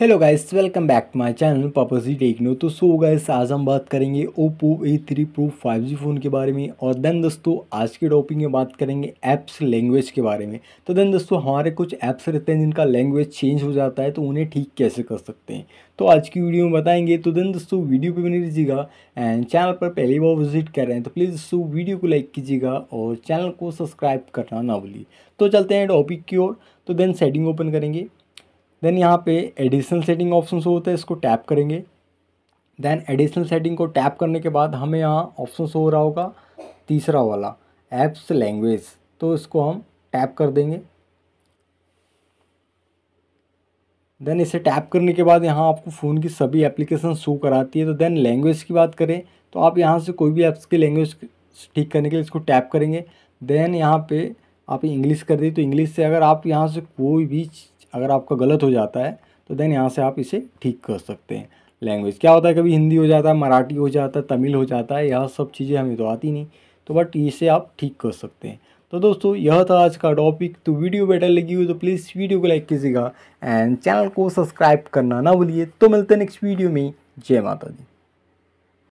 hello guys welcome back to my channel पापोजी techno तो so guys आज हम बात करेंगे Oppo A three pro five G phone के बारे में और देन दोस्तों आज के टॉपिक में बात करेंगे ऐप्स लैंग्वेज के बारे में तो देन दोस्तों हमारे कुछ ऐप्स रहते हैं जिनका लैंग्वेज चेंज हो जाता है तो उन्हें ठीक कैसे कर सकते हैं तो आज की वीडियो में बताएंगे तो देन दोस्तों वीडियो पर बने दीजिएगा एंड चैनल पर पहली बार विजिट कर रहे हैं तो प्लीज़ दोस्तों वीडियो को लाइक कीजिएगा और चैनल को सब्सक्राइब करना ना भूलिए तो चलते हैं टॉपिक की ओर तो देन सेटिंग ओपन करेंगे देन यहाँ पे एडिशनल सेटिंग ऑप्शन शो होता है इसको टैप करेंगे देन एडिशनल सेटिंग को टैप करने के बाद हमें यहाँ ऑप्शन शो हो रहा होगा तीसरा वाला एप्स लैंग्वेज तो इसको हम टैप कर देंगे देन इसे टैप करने के बाद यहाँ आपको फ़ोन की सभी एप्लीकेशन शो कराती है तो देन लैंग्वेज की बात करें तो आप यहाँ से कोई भी ऐप्स की लैंग्वेज ठीक करने के लिए इसको टैप करेंगे देन यहाँ पे आप इंग्लिश कर दी तो इंग्लिश से अगर आप यहाँ से कोई भी अगर आपका गलत हो जाता है तो देन यहाँ से आप इसे ठीक कर सकते हैं लैंग्वेज क्या होता है कभी हिंदी हो जाता है मराठी हो जाता है तमिल हो जाता है यह सब चीज़ें हमें तो आती नहीं तो बट इसे आप ठीक कर सकते हैं तो दोस्तों यह था आज का टॉपिक तो वीडियो बेटर लगी हुई तो प्लीज़ वीडियो को लाइक कीजिएगा एंड चैनल को सब्सक्राइब करना ना भूलिए तो मिलते हैं नेक्स्ट वीडियो में जय माता दी